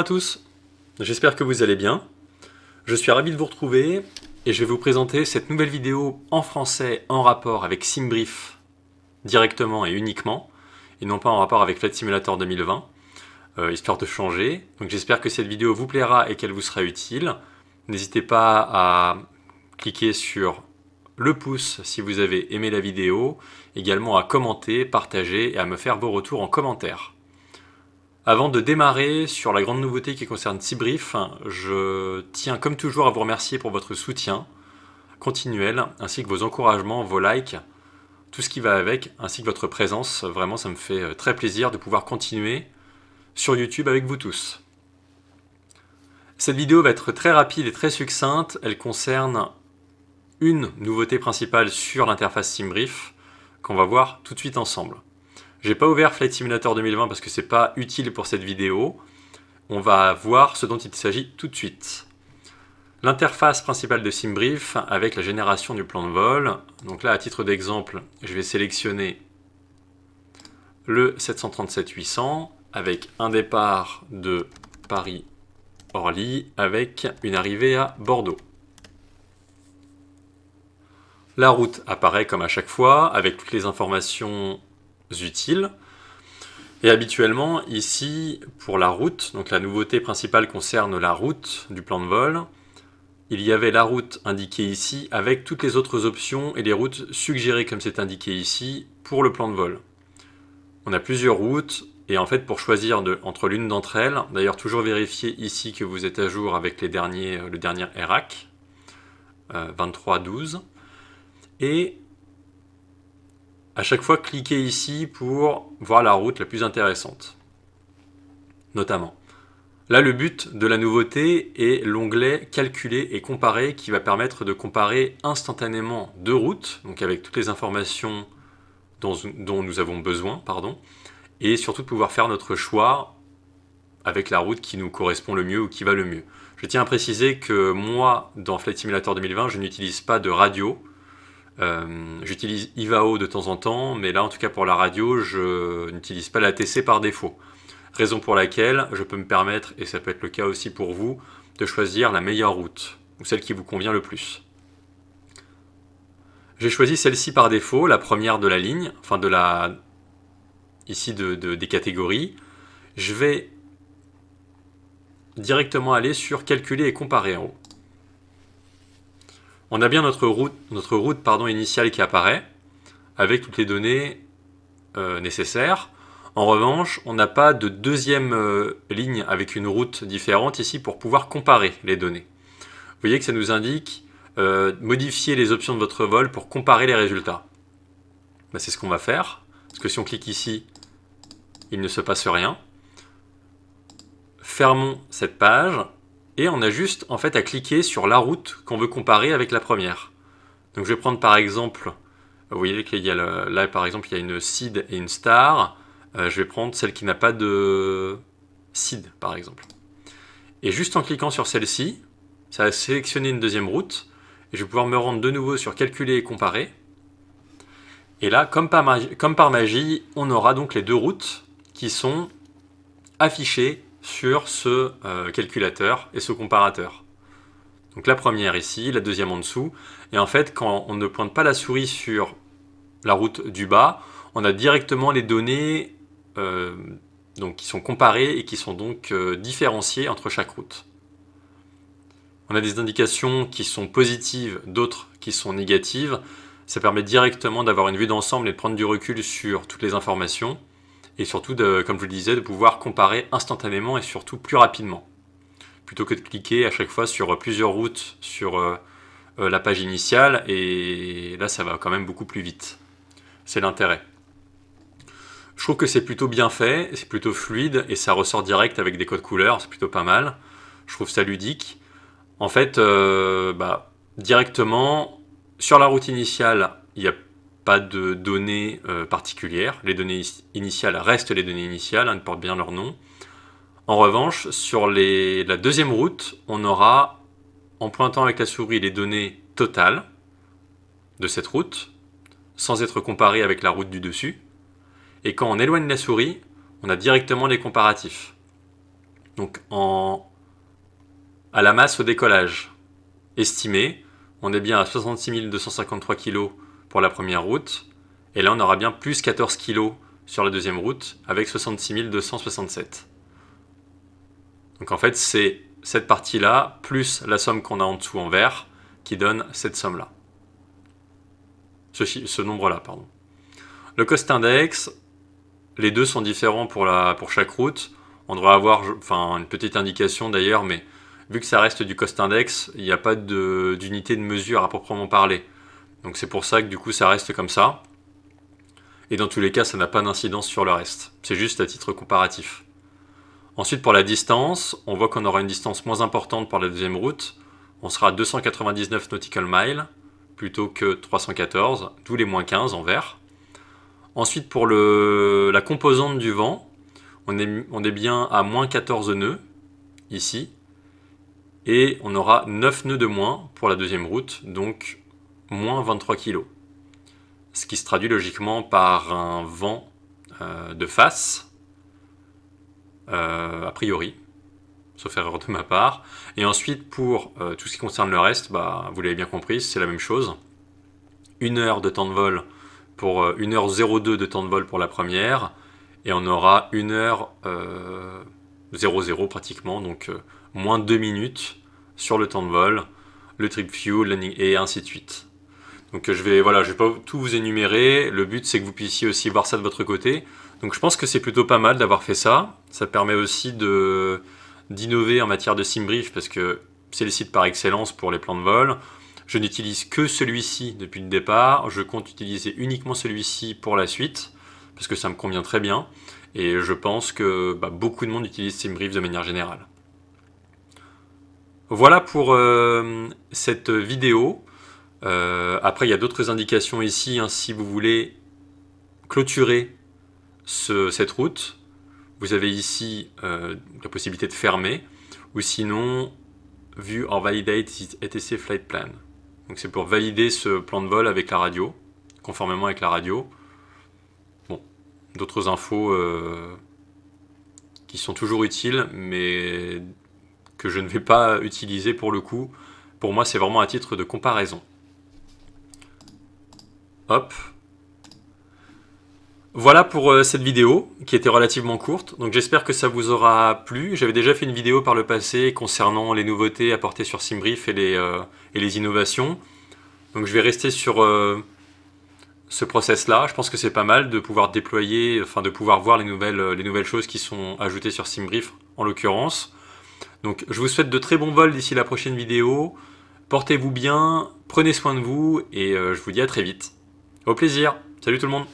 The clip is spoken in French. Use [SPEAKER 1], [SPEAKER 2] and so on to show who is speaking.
[SPEAKER 1] à tous, j'espère que vous allez bien. Je suis ravi de vous retrouver et je vais vous présenter cette nouvelle vidéo en français en rapport avec SimBrief directement et uniquement, et non pas en rapport avec Flight Simulator 2020, euh, histoire de changer. Donc j'espère que cette vidéo vous plaira et qu'elle vous sera utile. N'hésitez pas à cliquer sur le pouce si vous avez aimé la vidéo, également à commenter, partager et à me faire vos retours en commentaire. Avant de démarrer sur la grande nouveauté qui concerne Simbrief, je tiens comme toujours à vous remercier pour votre soutien continuel, ainsi que vos encouragements, vos likes, tout ce qui va avec, ainsi que votre présence. Vraiment, ça me fait euh, très plaisir de pouvoir continuer sur YouTube avec vous tous. Cette vidéo va être très rapide et très succincte. Elle concerne une nouveauté principale sur l'interface Simbrief qu'on va voir tout de suite ensemble. J'ai pas ouvert Flight Simulator 2020 parce que c'est pas utile pour cette vidéo. On va voir ce dont il s'agit tout de suite. L'interface principale de SimBrief avec la génération du plan de vol. Donc là, à titre d'exemple, je vais sélectionner le 737-800 avec un départ de Paris-Orly avec une arrivée à Bordeaux. La route apparaît comme à chaque fois avec toutes les informations utiles. Et habituellement, ici, pour la route, donc la nouveauté principale concerne la route du plan de vol, il y avait la route indiquée ici avec toutes les autres options et les routes suggérées comme c'est indiqué ici pour le plan de vol. On a plusieurs routes et en fait pour choisir de, entre l'une d'entre elles, d'ailleurs toujours vérifier ici que vous êtes à jour avec les derniers, le dernier ERAC, euh, 2312, et à chaque fois, cliquez ici pour voir la route la plus intéressante, notamment. Là, le but de la nouveauté est l'onglet Calculer et comparer qui va permettre de comparer instantanément deux routes, donc avec toutes les informations dont, nous avons besoin, pardon, et surtout de pouvoir faire notre choix avec la route qui nous correspond le mieux ou qui va le mieux. Je tiens à préciser que moi, dans Flight Simulator 2020, je n'utilise pas de radio, euh, j'utilise Ivao de temps en temps, mais là, en tout cas pour la radio, je n'utilise pas la TC par défaut. Raison pour laquelle je peux me permettre, et ça peut être le cas aussi pour vous, de choisir la meilleure route, ou celle qui vous convient le plus. J'ai choisi celle-ci par défaut, la première de la ligne, enfin de la... ici des catégories. Je vais directement aller sur calculer et comparer en haut on a bien notre route, notre route pardon, initiale qui apparaît, avec toutes les données euh, nécessaires. En revanche, on n'a pas de deuxième euh, ligne avec une route différente ici pour pouvoir comparer les données. Vous voyez que ça nous indique euh, modifier les options de votre vol pour comparer les résultats. Bah, c'est ce qu'on va faire, parce que si on clique ici, il ne se passe rien. Fermons cette page et on a juste en fait à cliquer sur la route qu'on veut comparer avec la première. Donc je vais prendre par exemple, vous voyez qu'il y a là par exemple il y a une seed et une star. Euh, je vais prendre celle qui n'a pas de seed par exemple. Et juste en cliquant sur celle-ci, ça va sélectionner une deuxième route. Et je vais pouvoir me rendre de nouveau sur calculer et comparer. Et là, comme comme par magie, on aura donc les deux routes qui sont affichées sur ce euh, calculateur et ce comparateur. Donc la première ici, la deuxième en dessous. Et en fait, quand on ne pointe pas la souris sur la route du bas, on a directement les données euh, qui sont comparées et qui sont donc euh, différenciées entre chaque route. On a des indications qui sont positives, d'autres qui sont négatives. Ça permet directement d'avoir une vue d'ensemble et de prendre du recul sur toutes les informations et surtout, de, comme je le disais, de pouvoir comparer instantanément et surtout plus rapidement. Plutôt que de cliquer à chaque fois sur euh, plusieurs routes sur euh, euh, la page initiale, et là ça va quand même beaucoup plus vite. C'est l'intérêt. Je trouve que c'est plutôt bien fait, c'est plutôt fluide, et ça ressort direct avec des codes couleurs, c'est plutôt pas mal. Je trouve ça ludique. En fait, bah, directement, sur la route initiale, il y a pas de données euh, particulières. Les données initiales restent les données initiales, hein, elles portent bien leur nom. En revanche, sur la deuxième route, on aura, en pointant avec la souris, les données totales de cette route, sans être comparé avec la route du dessus. Et quand on éloigne la souris, on a directement les comparatifs. Donc à la masse au décollage estimée, on est bien à 66 253 kg pour la première route. Et là, on aura bien plus 14 kg sur la deuxième route avec 66 267. Donc en fait, c'est cette partie-là plus la somme qu'on a en dessous en vert qui donne cette somme-là. Ce, nombre-là, pardon. Le cost index, les deux sont différents pour, chaque route. On devrait avoir enfin, une petite indication d'ailleurs, mais vu que ça reste du cost index, il n'y a pas d'unité de mesure à proprement parler. Donc c'est pour ça que du coup ça reste comme ça. Et dans tous les cas, ça n'a pas d'incidence sur le reste. C'est juste à titre comparatif. Ensuite, pour la distance, on voit qu'on aura une distance moins importante par la deuxième route. On sera à 299 nautical miles plutôt que 314, d'où les moins 15 en vert. Ensuite, pour le, la composante du vent, on est, on est bien à moins 14 nœuds, ici. Et on aura 9 nœuds de moins pour la deuxième route, donc moins 23 kg. Ce qui se traduit logiquement par un vent euh, de face, euh, a priori, sauf erreur de ma part. Et ensuite, pour euh, tout ce qui concerne le reste, bah, vous l'avez bien compris, c'est la même chose. Une heure de temps de vol pour 1h02 de temps de vol pour la première, et on aura 1h00 pratiquement, donc moins 2 minutes sur le temps de vol, le trip fuel, landing et ainsi de suite. Donc euh, je vais voilà, je vais pas tout vous énumérer. Le but c'est que vous puissiez aussi voir ça de votre côté. Donc je pense que c'est plutôt pas mal d'avoir fait ça. Ça permet aussi d'innover en matière de SimBrief parce que c'est le site par excellence pour les plans de vol. Je n'utilise que celui-ci depuis le départ. Je compte utiliser uniquement celui-ci pour la suite parce que ça me convient très bien et je pense que bah, beaucoup de monde utilise SimBrief de manière générale. Voilà pour euh, cette vidéo. Euh, après, il y a d'autres indications ici. Hein. si vous voulez clôturer cette route, vous avez ici euh, la possibilité de fermer ou sinon View or Validate ETC Flight Plan. Donc c'est pour valider ce plan de vol avec la radio, conformément avec la radio. Bon, d'autres infos euh, qui sont toujours utiles, mais que je ne vais pas utiliser pour le coup. Pour moi, c'est vraiment à titre de comparaison. Hop. Voilà pour euh, cette vidéo qui était relativement courte. Donc j'espère que ça vous aura plu. J'avais déjà fait une vidéo par le passé concernant les nouveautés apportées sur Simbrief et les, euh, innovations. Donc je vais rester sur euh, ce process là. Je pense que c'est pas mal de pouvoir déployer, enfin de pouvoir voir les nouvelles, les nouvelles choses qui sont ajoutées sur Simbrief en l'occurrence. Donc je vous souhaite de très bons vols d'ici la prochaine vidéo. Portez-vous bien, prenez soin de vous et je vous dis à très vite. Au plaisir. Salut tout le monde.